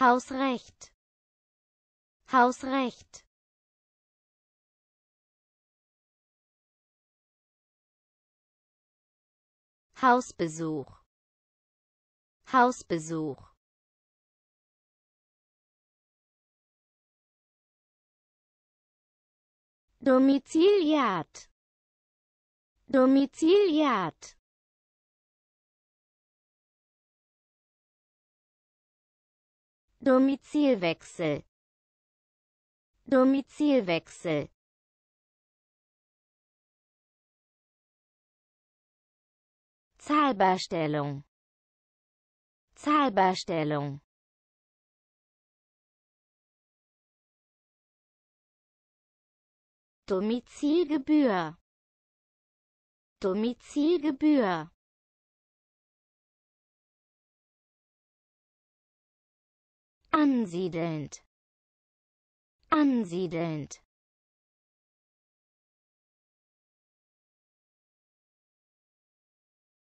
Hausrecht Hausrecht Hausbesuch Hausbesuch Domiziliat Domiziliat Domizilwechsel Domizilwechsel Zahlbarstellung Zahlbarstellung Domizilgebühr Domizilgebühr ansiedelnd ansiedelnd